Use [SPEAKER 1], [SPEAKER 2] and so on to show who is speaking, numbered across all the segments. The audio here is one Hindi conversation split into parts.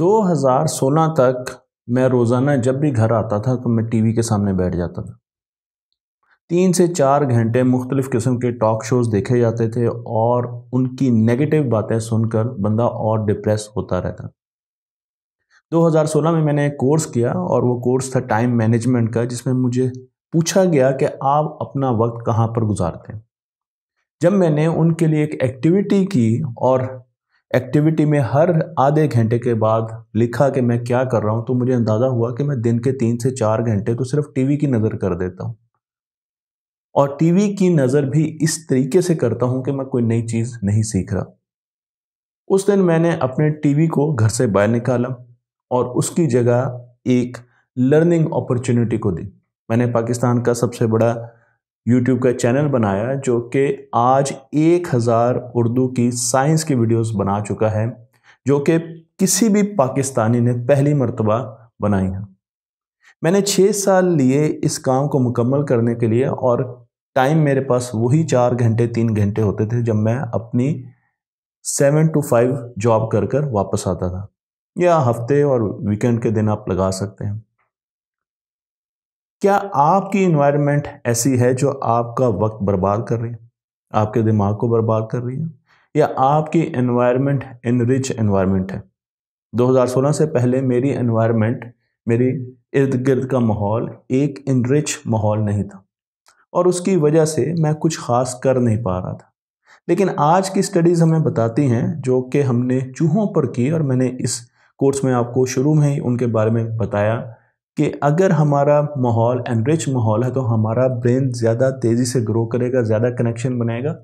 [SPEAKER 1] 2016 तक मैं रोज़ाना जब भी घर आता था तो मैं टीवी के सामने बैठ जाता था तीन से चार घंटे मुख्तलिफ़ किस्म के टॉक शोज़ देखे जाते थे और उनकी नेगेटिव बातें सुनकर बंदा और डिप्रेस होता रहता 2016 में मैंने एक कोर्स किया और वो कोर्स था टाइम मैनेजमेंट का जिसमें मुझे पूछा गया कि आप अपना वक्त कहाँ पर गुजारते हैं जब मैंने उनके लिए एक एक्टिविटी की और एक्टिविटी में हर आधे घंटे के बाद लिखा कि मैं क्या कर रहा हूँ तो मुझे अंदाज़ा हुआ कि मैं दिन के तीन से चार घंटे तो सिर्फ टीवी की नज़र कर देता हूँ और टीवी की नज़र भी इस तरीके से करता हूँ कि मैं कोई नई चीज़ नहीं सीख रहा उस दिन मैंने अपने टीवी को घर से बाहर निकाला और उसकी जगह एक लर्निंग अपॉर्चुनिटी को दी मैंने पाकिस्तान का सबसे बड़ा यूट्यूब का चैनल बनाया जो कि आज एक हज़ार उर्दू की साइंस की वीडियोस बना चुका है जो कि किसी भी पाकिस्तानी ने पहली मरतबा बनाई है मैंने छः साल लिए इस काम को मुकम्मल करने के लिए और टाइम मेरे पास वही चार घंटे तीन घंटे होते थे जब मैं अपनी सेवन टू फाइव जॉब कर कर वापस आता था या हफ्ते और वीकेंड के दिन आप लगा सकते हैं क्या आपकी इन्वायरमेंट ऐसी है जो आपका वक्त बर्बाद कर रही है आपके दिमाग को बर्बाद कर रही है या आपकी इन्वायरमेंट इन रिच इन्वायरमेंट है 2016 से पहले मेरी इन्वायरमेंट मेरी इर्द गिर्द का माहौल एक इनरिच माहौल नहीं था और उसकी वजह से मैं कुछ खास कर नहीं पा रहा था लेकिन आज की स्टडीज़ हमें बताती हैं जो कि हमने चूहों पर की और मैंने इस कोर्स में आपको शुरू में ही उनके बारे में बताया कि अगर हमारा माहौल एनरिच माहौल है तो हमारा ब्रेन ज़्यादा तेज़ी से ग्रो करेगा ज़्यादा कनेक्शन बनाएगा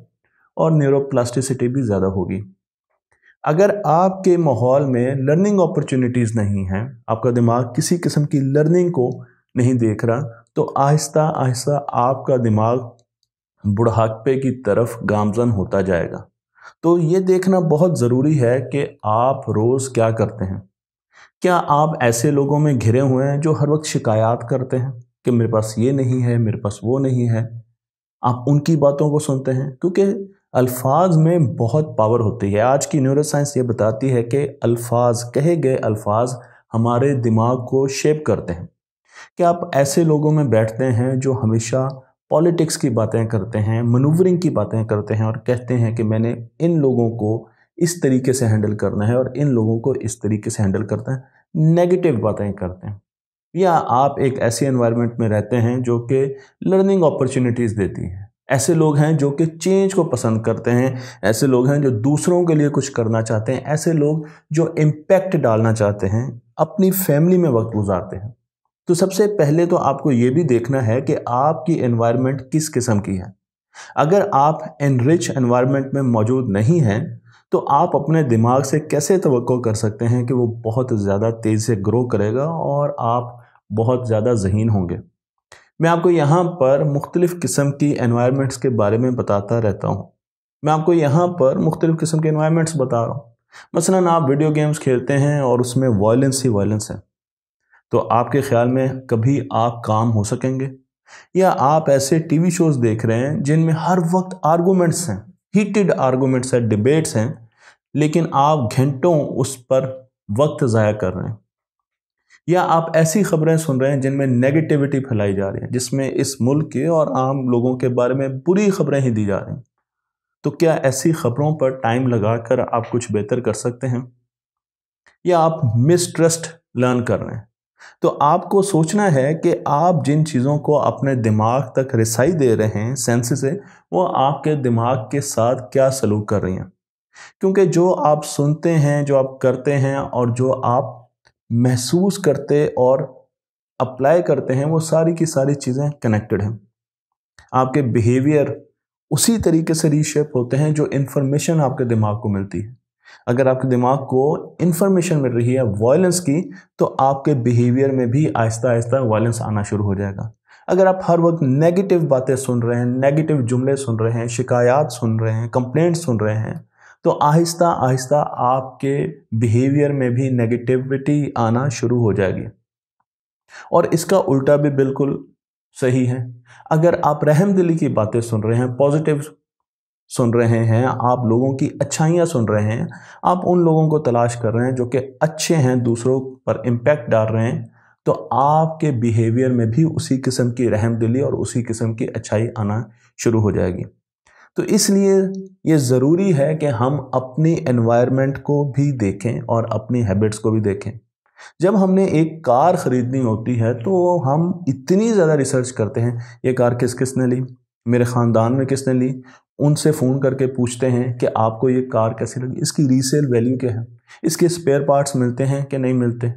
[SPEAKER 1] और न्यूरोप्लास्टिसिटी भी ज़्यादा होगी अगर आपके माहौल में लर्निंग अपॉर्चुनिटीज़ नहीं हैं आपका दिमाग किसी किस्म की लर्निंग को नहीं देख रहा तो आहिस्ता आहिस्ता आपका दिमाग बुढ़ापे की तरफ गामजन होता जाएगा तो ये देखना बहुत ज़रूरी है कि आप रोज़ क्या करते हैं क्या आप ऐसे लोगों में घिरे हुए हैं जो हर वक्त शिकायत करते हैं कि मेरे पास ये नहीं है मेरे पास वो नहीं है आप उनकी बातों को सुनते हैं क्योंकि अल्फाज में बहुत पावर होती है आज की न्यूरो साइंस ये बताती है कि अल्फाज कहे गए अल्फाज हमारे दिमाग को शेप करते हैं क्या आप ऐसे लोगों में बैठते हैं जो हमेशा पॉलिटिक्स की बातें करते हैं मनूवरिंग की बातें करते हैं और कहते हैं कि मैंने इन लोगों को इस तरीके से हैंडल करना है और इन लोगों को इस तरीके से हैंडल करते हैं नेगेटिव बातें करते हैं या आप एक ऐसे एनवायरनमेंट में रहते हैं जो कि लर्निंग अपॉर्चुनिटीज़ देती है ऐसे लोग हैं जो कि चेंज को पसंद करते हैं ऐसे लोग हैं जो दूसरों के लिए कुछ करना चाहते हैं ऐसे लोग जो इम्पैक्ट डालना चाहते हैं अपनी फैमिली में वक्त गुजारते हैं तो सबसे पहले तो आपको ये भी देखना है कि आपकी एनवायरनमेंट किस किस्म की है अगर आप एनरिच एनवायरनमेंट में मौजूद नहीं हैं तो आप अपने दिमाग से कैसे तो कर सकते हैं कि वो बहुत ज़्यादा तेज़ से ग्रो करेगा और आप बहुत ज़्यादा जहीन होंगे मैं आपको यहाँ पर मुख्तलिफ़ किस्म की एनवायरनमेंट्स के बारे में बताता रहता हूँ मैं आपको यहाँ पर मुख्तलिफ़ किस्म के एनवायरनमेंट्स बता रहा हूँ मसला आप वीडियो गेम्स खेलते हैं और उसमें वायलेंस ही वायलेंस है तो आपके ख्याल में कभी आप काम हो सकेंगे या आप ऐसे टीवी शोज़ देख रहे हैं जिनमें हर वक्त आर्गूमेंट्स हैं हीटेड आर्गूमेंट्स है डिबेट्स हैं लेकिन आप घंटों उस पर वक्त ज़ाया कर रहे हैं या आप ऐसी खबरें सुन रहे हैं जिनमें नेगेटिविटी फैलाई जा रही है जिसमें इस मुल्क के और आम लोगों के बारे में बुरी खबरें ही दी जा रही हैं तो क्या ऐसी खबरों पर टाइम लगाकर आप कुछ बेहतर कर सकते हैं या आप मिसट्रस्ट लर्न कर रहे हैं तो आपको सोचना है कि आप जिन चीज़ों को अपने दिमाग तक रसाई दे रहे हैं सेंस से वो आपके दिमाग के साथ क्या सलूक कर रही हैं क्योंकि जो आप सुनते हैं जो आप करते हैं और जो आप महसूस करते और अप्लाई करते हैं वो सारी की सारी चीज़ें कनेक्टेड हैं आपके बिहेवियर उसी तरीके से रीशेप होते हैं जो इन्फॉर्मेशन आपके दिमाग को मिलती है अगर आपके दिमाग को इन्फॉर्मेशन मिल रही है वायलेंस की तो आपके बिहेवियर में भी आहिस्ता आहिस्ता वायलेंस आना शुरू हो जाएगा अगर आप हर वक्त नेगेटिव बातें सुन रहे हैं नेगेटिव जुमले सुन रहे हैं शिकायत सुन रहे हैं कंप्लेंट सुन रहे हैं तो आहिस्ता आहिस्ता आपके बिहेवियर में भी नेगेटिविटी आना शुरू हो जाएगी और इसका उल्टा भी बिल्कुल सही है अगर आप रहम दिली की बातें सुन रहे हैं पॉजिटिव सुन रहे हैं आप लोगों की अच्छाइयाँ सुन रहे हैं आप उन लोगों को तलाश कर रहे हैं जो कि अच्छे हैं दूसरों पर इम्पैक्ट डाल रहे हैं तो आपके बिहेवियर में भी उसी किस्म की रहम दिली और उसी किस्म की अच्छाई आना शुरू हो जाएगी तो इसलिए ये ज़रूरी है कि हम अपनी एनवायरनमेंट को भी देखें और अपनी हैबिट्स को भी देखें जब हमने एक कार ख़रीदनी होती है तो हम इतनी ज़्यादा रिसर्च करते हैं ये कार किस किसने ली मेरे ख़ानदान में किसने ली उनसे फ़ोन करके पूछते हैं कि आपको ये कार कैसी लगी इसकी रीसेल वैल्यू क्या है इसके स्पेयर पार्ट्स मिलते हैं कि नहीं मिलते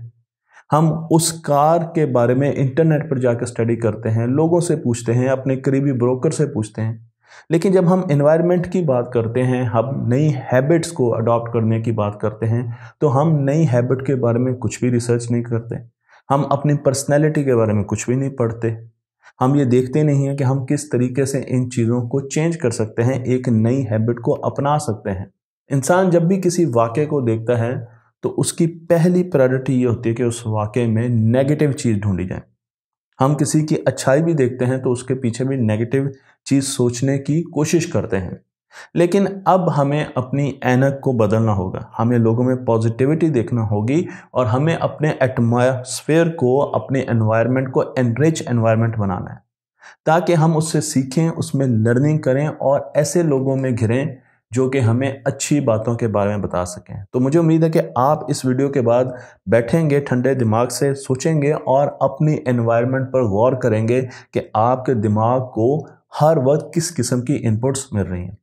[SPEAKER 1] हम उस कार के बारे में इंटरनेट पर जाकर स्टडी करते हैं लोगों से पूछते हैं अपने करीबी ब्रोकर से पूछते हैं लेकिन जब हम इन्वायरमेंट की बात करते हैं हम नई हैबिट्स को अडॉप्ट करने की बात करते हैं तो हम नई हैबिट के बारे में कुछ भी रिसर्च नहीं करते हम अपनी पर्सनैलिटी के बारे में कुछ भी नहीं पढ़ते हम ये देखते नहीं हैं कि हम किस तरीके से इन चीज़ों को चेंज कर सकते हैं एक नई हैबिट को अपना सकते हैं इंसान जब भी किसी वाक्य को देखता है तो उसकी पहली प्रायोरिटी ये होती है कि उस वाक्य में नेगेटिव चीज़ ढूंढी जाए हम किसी की अच्छाई भी देखते हैं तो उसके पीछे भी नेगेटिव चीज़ सोचने की कोशिश करते हैं लेकिन अब हमें अपनी एनक को बदलना होगा हमें लोगों में पॉजिटिविटी देखना होगी और हमें अपने एटमोसफेयर को अपने एनवायरनमेंट को एनरिच एनवायरनमेंट बनाना है ताकि हम उससे सीखें उसमें लर्निंग करें और ऐसे लोगों में घिरें जो कि हमें अच्छी बातों के बारे में बता सकें तो मुझे उम्मीद है कि आप इस वीडियो के बाद बैठेंगे ठंडे दिमाग से सोचेंगे और अपनी एनवायरनमेंट पर गौर करेंगे कि आपके दिमाग को हर वक्त किस किस्म की इनपुट्स मिल रही हैं